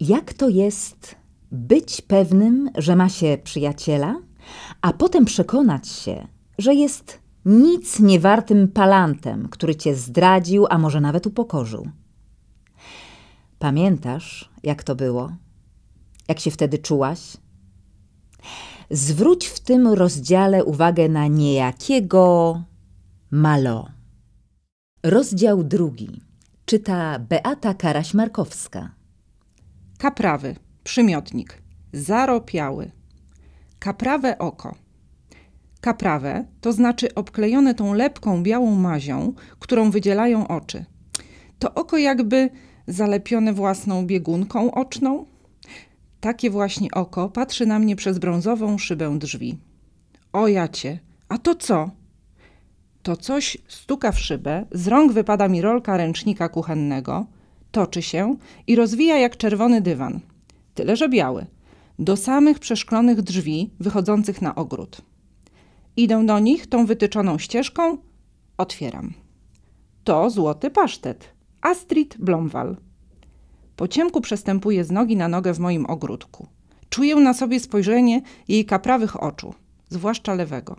Jak to jest być pewnym, że ma się przyjaciela, a potem przekonać się, że jest nic niewartym palantem, który cię zdradził, a może nawet upokorzył? Pamiętasz, jak to było? Jak się wtedy czułaś? Zwróć w tym rozdziale uwagę na niejakiego Malo. Rozdział drugi. Czyta Beata Karaś-Markowska. Kaprawy, przymiotnik, zaropiały. Kaprawe oko. Kaprawe to znaczy obklejone tą lepką białą mazią, którą wydzielają oczy. To oko jakby zalepione własną biegunką oczną. Takie właśnie oko patrzy na mnie przez brązową szybę drzwi. O jacie, a to co? To coś stuka w szybę, z rąk wypada mi rolka ręcznika kuchennego – toczy się i rozwija jak czerwony dywan, tyle że biały, do samych przeszklonych drzwi wychodzących na ogród. Idę do nich tą wytyczoną ścieżką, otwieram. To złoty pasztet, Astrid Blomwal. Po ciemku przestępuje z nogi na nogę w moim ogródku. Czuję na sobie spojrzenie jej kaprawych oczu, zwłaszcza lewego.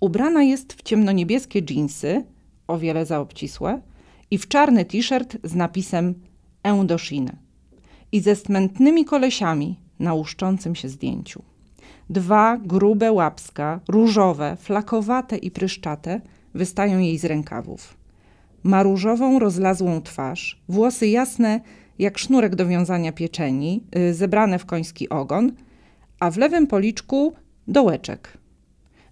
Ubrana jest w ciemnoniebieskie dżinsy, o wiele zaobcisłe, i w czarny t-shirt z napisem Endoshiny i ze smętnymi kolesiami na łuszczącym się zdjęciu. Dwa grube łapska, różowe, flakowate i pryszczate, wystają jej z rękawów. Ma różową, rozlazłą twarz, włosy jasne jak sznurek do wiązania pieczeni, y, zebrane w koński ogon, a w lewym policzku dołeczek.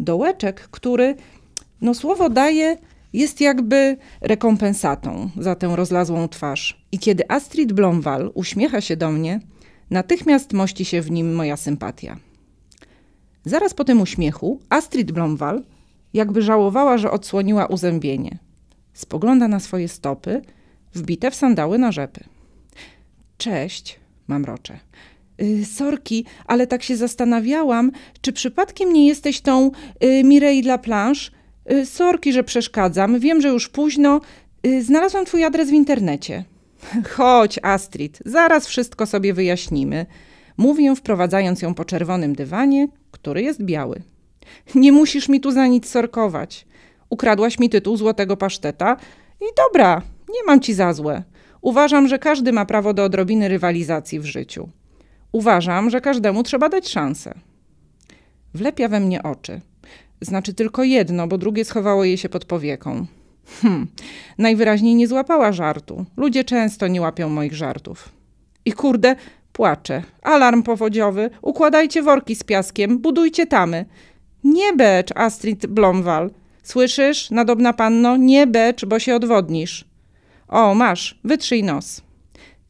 Dołeczek, który, no słowo daje, jest jakby rekompensatą za tę rozlazłą twarz. I kiedy Astrid Blomwal uśmiecha się do mnie, natychmiast mości się w nim moja sympatia. Zaraz po tym uśmiechu Astrid Blomwal jakby żałowała, że odsłoniła uzębienie. Spogląda na swoje stopy, wbite w sandały na rzepy. Cześć, mamrocze. Yy, sorki, ale tak się zastanawiałam, czy przypadkiem nie jesteś tą yy, Mireille Laplanche, Y, sorki, że przeszkadzam, wiem, że już późno. Y, znalazłam twój adres w internecie. Chodź, Astrid, zaraz wszystko sobie wyjaśnimy. Mówię, wprowadzając ją po czerwonym dywanie, który jest biały. Nie musisz mi tu za nic sorkować. Ukradłaś mi tytuł złotego paszteta i dobra, nie mam ci za złe. Uważam, że każdy ma prawo do odrobiny rywalizacji w życiu. Uważam, że każdemu trzeba dać szansę. Wlepia we mnie oczy. Znaczy tylko jedno, bo drugie schowało jej się pod powieką. Hm, najwyraźniej nie złapała żartu. Ludzie często nie łapią moich żartów. I kurde, płaczę. Alarm powodziowy, układajcie worki z piaskiem, budujcie tamy. Nie becz, Astrid Blomwal. Słyszysz, nadobna panno, nie becz, bo się odwodnisz. O, masz, wytrzyj nos.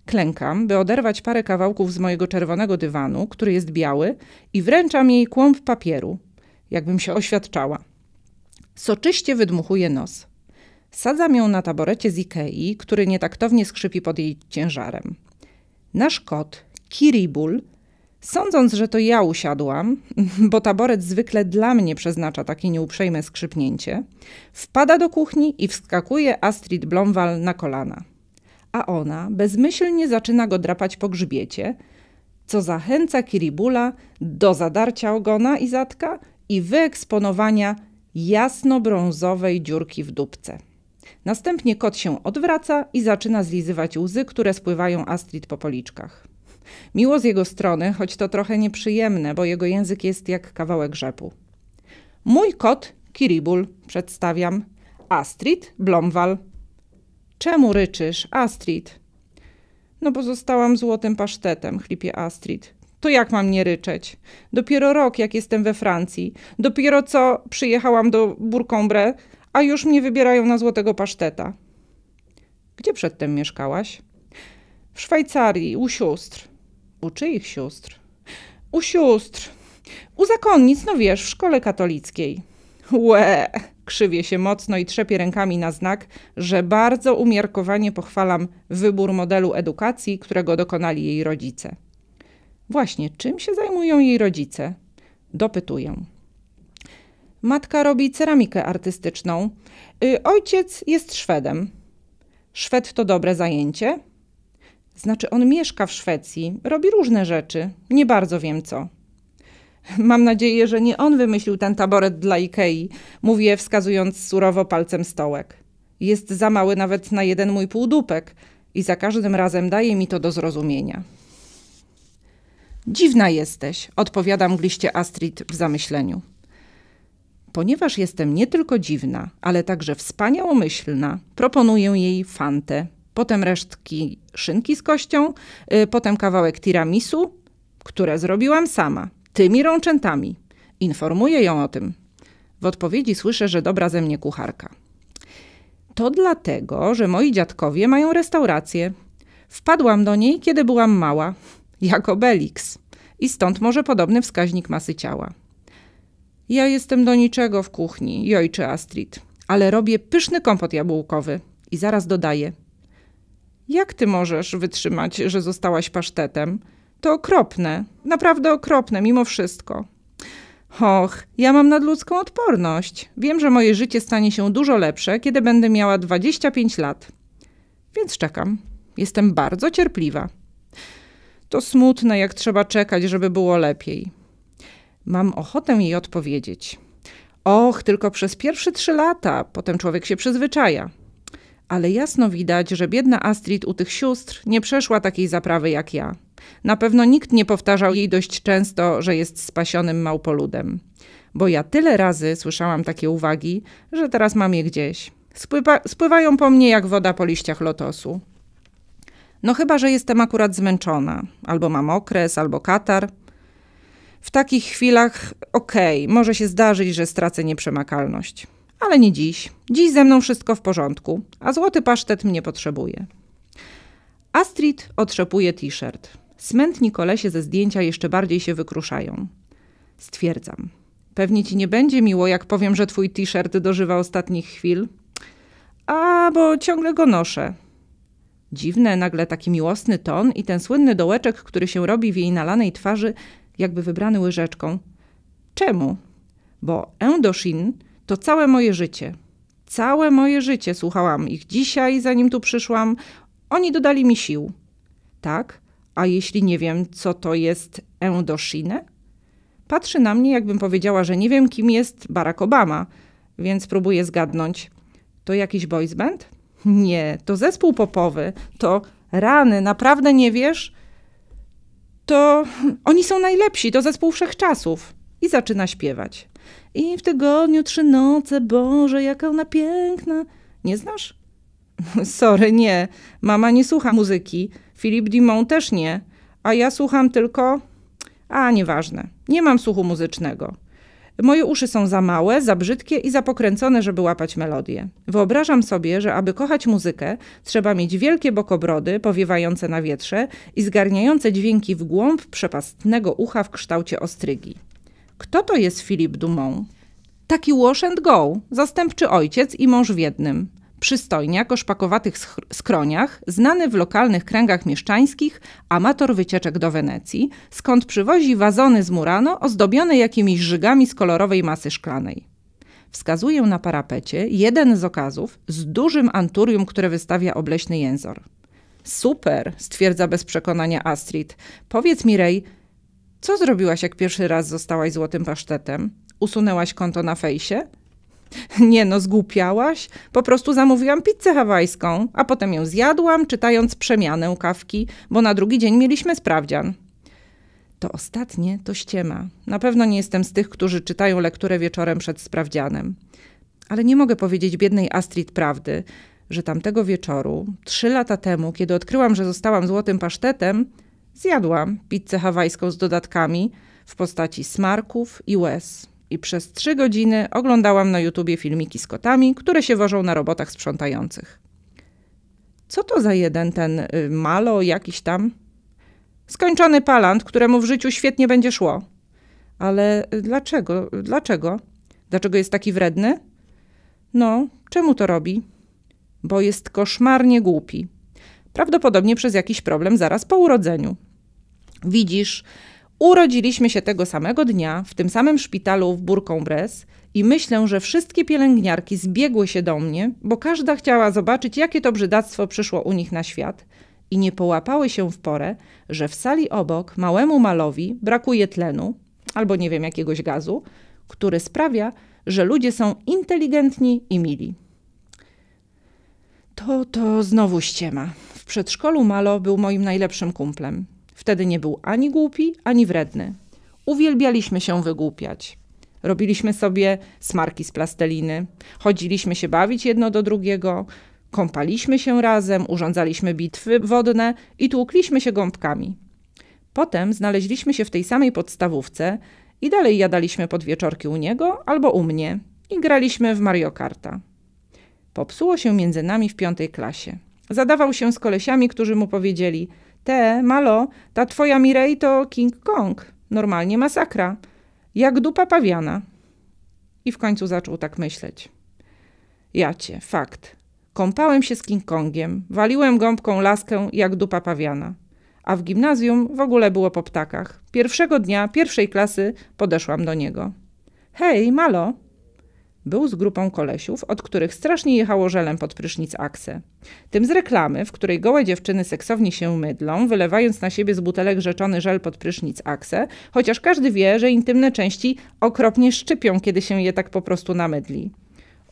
Klękam, by oderwać parę kawałków z mojego czerwonego dywanu, który jest biały, i wręczam jej kłąb papieru jakbym się oświadczała. Soczyście wydmuchuje nos. Sadzam ją na taborecie z Ikei, który nietaktownie skrzypi pod jej ciężarem. Nasz kot, Kiribul, sądząc, że to ja usiadłam, bo taboret zwykle dla mnie przeznacza takie nieuprzejme skrzypnięcie, wpada do kuchni i wskakuje Astrid Blomwal na kolana. A ona bezmyślnie zaczyna go drapać po grzbiecie, co zachęca Kiribula do zadarcia ogona i zatka i wyeksponowania jasnobrązowej dziurki w dupce. Następnie kot się odwraca i zaczyna zlizywać łzy, które spływają Astrid po policzkach. Miło z jego strony, choć to trochę nieprzyjemne, bo jego język jest jak kawałek rzepu. Mój kot, Kiribul, przedstawiam. Astrid Blomwal. Czemu ryczysz, Astrid? No bo zostałam złotym pasztetem, chlipie Astrid to jak mam nie ryczeć? Dopiero rok, jak jestem we Francji, dopiero co przyjechałam do Bourg-en-Bresse, a już mnie wybierają na złotego paszteta. Gdzie przedtem mieszkałaś? W Szwajcarii, u sióstr. U czyich sióstr? U sióstr. U zakonnic, no wiesz, w szkole katolickiej. Łe! Krzywie się mocno i trzepie rękami na znak, że bardzo umiarkowanie pochwalam wybór modelu edukacji, którego dokonali jej rodzice. Właśnie, czym się zajmują jej rodzice? Dopytuję. Matka robi ceramikę artystyczną. Y, ojciec jest Szwedem. Szwed to dobre zajęcie? Znaczy, on mieszka w Szwecji, robi różne rzeczy. Nie bardzo wiem co. Mam nadzieję, że nie on wymyślił ten taboret dla Ikei, mówię wskazując surowo palcem stołek. Jest za mały nawet na jeden mój półdupek i za każdym razem daje mi to do zrozumienia. Dziwna jesteś, odpowiada mgliście Astrid w zamyśleniu. Ponieważ jestem nie tylko dziwna, ale także wspaniałomyślna, proponuję jej fantę, potem resztki szynki z kością, y, potem kawałek tiramisu, które zrobiłam sama, tymi rączętami. Informuję ją o tym. W odpowiedzi słyszę, że dobra ze mnie kucharka. To dlatego, że moi dziadkowie mają restaurację. Wpadłam do niej, kiedy byłam mała jak Obelix. I stąd może podobny wskaźnik masy ciała. Ja jestem do niczego w kuchni, jojczy Astrid, ale robię pyszny kompot jabłkowy. I zaraz dodaję. Jak ty możesz wytrzymać, że zostałaś pasztetem? To okropne, naprawdę okropne, mimo wszystko. Och, ja mam nadludzką odporność. Wiem, że moje życie stanie się dużo lepsze, kiedy będę miała 25 lat. Więc czekam. Jestem bardzo cierpliwa. To smutne, jak trzeba czekać, żeby było lepiej. Mam ochotę jej odpowiedzieć. Och, tylko przez pierwsze trzy lata, potem człowiek się przyzwyczaja. Ale jasno widać, że biedna Astrid u tych sióstr nie przeszła takiej zaprawy jak ja. Na pewno nikt nie powtarzał jej dość często, że jest spasionym małpoludem. Bo ja tyle razy słyszałam takie uwagi, że teraz mam je gdzieś. Spływa spływają po mnie jak woda po liściach lotosu. No chyba, że jestem akurat zmęczona, albo mam okres, albo katar. W takich chwilach okej, okay, może się zdarzyć, że stracę nieprzemakalność. Ale nie dziś. Dziś ze mną wszystko w porządku, a złoty pasztet mnie potrzebuje. Astrid otrzepuje t-shirt. Smętni kolesie ze zdjęcia jeszcze bardziej się wykruszają. Stwierdzam. Pewnie ci nie będzie miło, jak powiem, że twój t-shirt dożywa ostatnich chwil. A, bo ciągle go noszę. Dziwne, nagle taki miłosny ton i ten słynny dołeczek, który się robi w jej nalanej twarzy, jakby wybrany łyżeczką. Czemu? Bo Eudoshin to całe moje życie. Całe moje życie słuchałam ich dzisiaj, zanim tu przyszłam. Oni dodali mi sił. Tak? A jeśli nie wiem, co to jest Eudoshine? Patrzy na mnie, jakbym powiedziała, że nie wiem, kim jest Barack Obama, więc próbuję zgadnąć. To jakiś boys band? Nie, to zespół popowy, to rany, naprawdę nie wiesz? To oni są najlepsi, to zespół wszechczasów. I zaczyna śpiewać. I w tygodniu trzy noce, Boże, jaka ona piękna. Nie znasz? Sorry, nie. Mama nie słucha muzyki. Filip Dimon też nie. A ja słucham tylko... A, nieważne. Nie mam słuchu muzycznego. Moje uszy są za małe, za brzydkie i za pokręcone, żeby łapać melodię. Wyobrażam sobie, że aby kochać muzykę, trzeba mieć wielkie bokobrody powiewające na wietrze i zgarniające dźwięki w głąb przepastnego ucha w kształcie ostrygi. Kto to jest Filip Dumont? Taki wash and go, zastępczy ojciec i mąż w jednym. Przystojniak o szpakowatych skroniach, znany w lokalnych kręgach mieszczańskich, amator wycieczek do Wenecji, skąd przywozi wazony z Murano ozdobione jakimiś żygami z kolorowej masy szklanej. Wskazuje na parapecie jeden z okazów z dużym anturium, które wystawia obleśny jęzor. Super, stwierdza bez przekonania Astrid. Powiedz mi, Rej, co zrobiłaś, jak pierwszy raz zostałaś złotym pasztetem? Usunęłaś konto na fejsie? Nie no, zgłupiałaś? Po prostu zamówiłam pizzę hawajską, a potem ją zjadłam, czytając przemianę kawki, bo na drugi dzień mieliśmy sprawdzian. To ostatnie to ściema. Na pewno nie jestem z tych, którzy czytają lekturę wieczorem przed sprawdzianem. Ale nie mogę powiedzieć biednej Astrid prawdy, że tamtego wieczoru, trzy lata temu, kiedy odkryłam, że zostałam złotym pasztetem, zjadłam pizzę hawajską z dodatkami w postaci smarków i łez i przez trzy godziny oglądałam na YouTubie filmiki z kotami, które się wożą na robotach sprzątających. Co to za jeden ten y, malo jakiś tam? Skończony palant, któremu w życiu świetnie będzie szło. Ale dlaczego? Dlaczego? Dlaczego jest taki wredny? No, czemu to robi? Bo jest koszmarnie głupi. Prawdopodobnie przez jakiś problem zaraz po urodzeniu. Widzisz, Urodziliśmy się tego samego dnia w tym samym szpitalu w Bourg-en-Bresse i myślę, że wszystkie pielęgniarki zbiegły się do mnie, bo każda chciała zobaczyć, jakie to brzydactwo przyszło u nich na świat i nie połapały się w porę, że w sali obok małemu malowi brakuje tlenu albo nie wiem jakiegoś gazu, który sprawia, że ludzie są inteligentni i mili. To to znowu ściema. W przedszkolu Malo był moim najlepszym kumplem. Wtedy nie był ani głupi, ani wredny. Uwielbialiśmy się wygłupiać. Robiliśmy sobie smarki z plasteliny, chodziliśmy się bawić jedno do drugiego, kąpaliśmy się razem, urządzaliśmy bitwy wodne i tłukliśmy się gąbkami. Potem znaleźliśmy się w tej samej podstawówce i dalej jadaliśmy podwieczorki u niego albo u mnie i graliśmy w Mario Karta. Popsuło się między nami w piątej klasie. Zadawał się z kolesiami, którzy mu powiedzieli – te, malo, ta twoja Mirej to King Kong. Normalnie masakra. Jak dupa pawiana. I w końcu zaczął tak myśleć. Jacie, fakt. Kąpałem się z King Kongiem, waliłem gąbką laskę jak dupa pawiana. A w gimnazjum w ogóle było po ptakach. Pierwszego dnia pierwszej klasy podeszłam do niego. Hej, malo, był z grupą kolesiów, od których strasznie jechało żelem pod prysznic akse. Tym z reklamy, w której gołe dziewczyny seksownie się mydlą, wylewając na siebie z butelek rzeczony żel pod prysznic akse, chociaż każdy wie, że intymne części okropnie szczypią, kiedy się je tak po prostu namydli.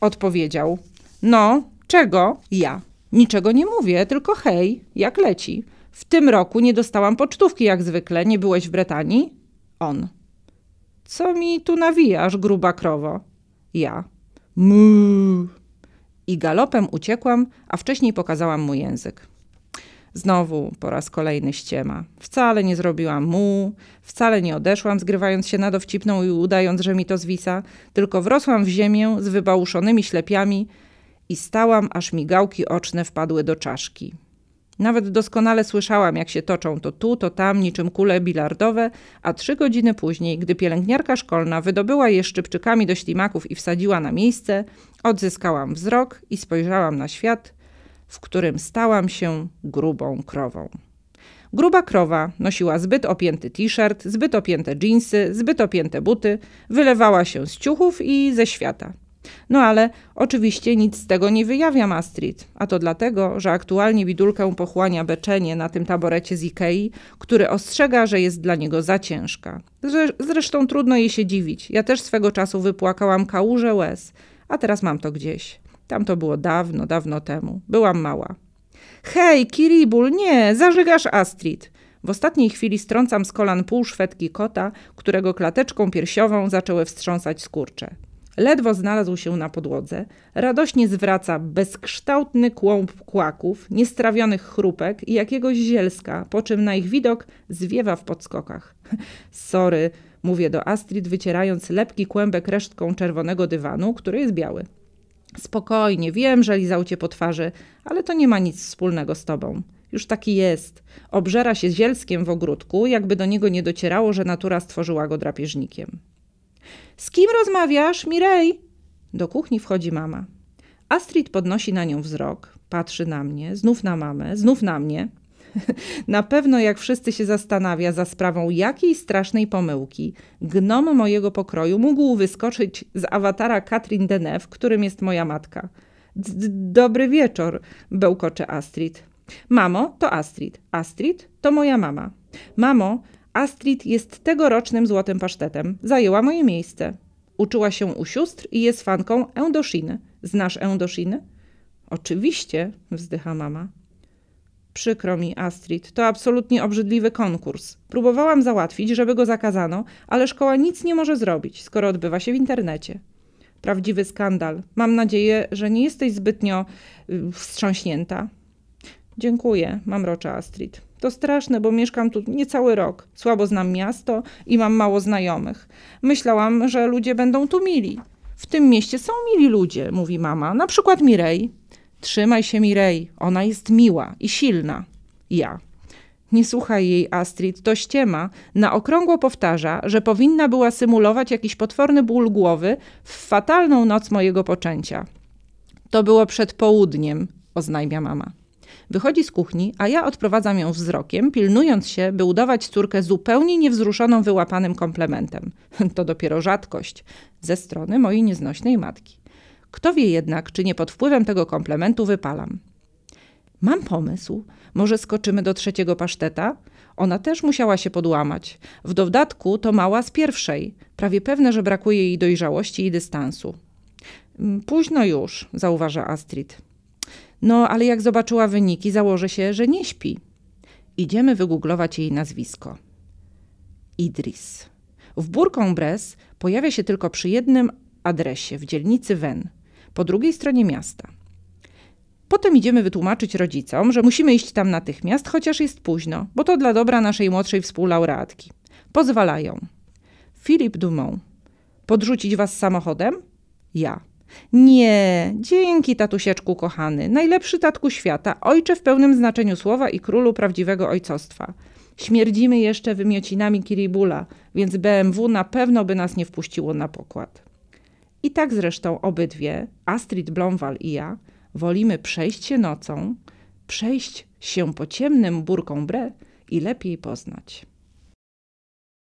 Odpowiedział: No, czego? Ja. Niczego nie mówię, tylko hej, jak leci. W tym roku nie dostałam pocztówki jak zwykle, nie byłeś w Bretanii? On. Co mi tu nawijasz, gruba krowo? ja. Mu. Mmm. I galopem uciekłam, a wcześniej pokazałam mu język. Znowu po raz kolejny ściema. Wcale nie zrobiłam mu, wcale nie odeszłam, zgrywając się na dowcipną i udając, że mi to zwisa, tylko wrosłam w ziemię z wybałuszonymi ślepiami i stałam, aż migałki oczne wpadły do czaszki. Nawet doskonale słyszałam, jak się toczą to tu, to tam, niczym kule bilardowe, a trzy godziny później, gdy pielęgniarka szkolna wydobyła je szczypczykami do ślimaków i wsadziła na miejsce, odzyskałam wzrok i spojrzałam na świat, w którym stałam się grubą krową. Gruba krowa nosiła zbyt opięty t-shirt, zbyt opięte dżinsy, zbyt opięte buty, wylewała się z ciuchów i ze świata – no ale oczywiście nic z tego nie wyjawia Astrid, a to dlatego, że aktualnie widulkę pochłania beczenie na tym taborecie z Ikei, który ostrzega, że jest dla niego za ciężka. Zresztą trudno jej się dziwić. Ja też swego czasu wypłakałam kałuże łez, a teraz mam to gdzieś. Tam to było dawno, dawno temu. Byłam mała. Hej, Kiribul, nie, zażygasz Astrid. W ostatniej chwili strącam z kolan pół szwedki kota, którego klateczką piersiową zaczęły wstrząsać skurcze. Ledwo znalazł się na podłodze, radośnie zwraca bezkształtny kłąb kłaków, niestrawionych chrupek i jakiegoś zielska, po czym na ich widok zwiewa w podskokach. Sorry, mówię do Astrid, wycierając lepki kłębek resztką czerwonego dywanu, który jest biały. Spokojnie, wiem, że lizał cię po twarzy, ale to nie ma nic wspólnego z tobą. Już taki jest. Obżera się zielskiem w ogródku, jakby do niego nie docierało, że natura stworzyła go drapieżnikiem. Z kim rozmawiasz, Mirej? Do kuchni wchodzi mama. Astrid podnosi na nią wzrok, patrzy na mnie, znów na mamę, znów na mnie. na pewno, jak wszyscy się zastanawia za sprawą jakiej strasznej pomyłki, gnom mojego pokroju mógł wyskoczyć z awatara Katrin Deneuve, którym jest moja matka. Dobry wieczór, bełkocze Astrid. Mamo, to Astrid. Astrid, to moja mama. Mamo, Astrid jest tegorocznym złotym pasztetem. Zajęła moje miejsce. Uczyła się u sióstr i jest fanką Endoshiny. Znasz Endoshiny? Oczywiście, wzdycha mama. Przykro mi, Astrid, to absolutnie obrzydliwy konkurs. Próbowałam załatwić, żeby go zakazano, ale szkoła nic nie może zrobić, skoro odbywa się w internecie. Prawdziwy skandal. Mam nadzieję, że nie jesteś zbytnio y, wstrząśnięta. Dziękuję, mamrocza Astrid. To straszne, bo mieszkam tu niecały rok, słabo znam miasto i mam mało znajomych. Myślałam, że ludzie będą tu mili. W tym mieście są mili ludzie, mówi mama, na przykład Mirej. Trzymaj się Mirej, ona jest miła i silna. Ja. Nie słuchaj jej, Astrid, to ściema. Na okrągło powtarza, że powinna była symulować jakiś potworny ból głowy w fatalną noc mojego poczęcia. To było przed południem, oznajmia mama. Wychodzi z kuchni, a ja odprowadzam ją wzrokiem, pilnując się, by udawać córkę zupełnie niewzruszoną wyłapanym komplementem. To dopiero rzadkość ze strony mojej nieznośnej matki. Kto wie jednak, czy nie pod wpływem tego komplementu wypalam. Mam pomysł. Może skoczymy do trzeciego paszteta? Ona też musiała się podłamać. W dodatku to mała z pierwszej. Prawie pewne, że brakuje jej dojrzałości i dystansu. Mm, późno już, zauważa Astrid. No, ale jak zobaczyła wyniki, założę się, że nie śpi. Idziemy wygooglować jej nazwisko. Idris. W Bourg-en-Bresse pojawia się tylko przy jednym adresie w dzielnicy Wen, po drugiej stronie miasta. Potem idziemy wytłumaczyć rodzicom, że musimy iść tam natychmiast, chociaż jest późno, bo to dla dobra naszej młodszej współlaureatki. Pozwalają. Filip Dumont. Podrzucić was samochodem? Ja. Nie, dzięki tatusieczku kochany, najlepszy tatku świata, ojcze w pełnym znaczeniu słowa i królu prawdziwego ojcostwa. Śmierdzimy jeszcze wymiocinami Kiribula, więc BMW na pewno by nas nie wpuściło na pokład. I tak zresztą obydwie, Astrid Blomwal i ja, wolimy przejść się nocą, przejść się po ciemnym burką bre i lepiej poznać.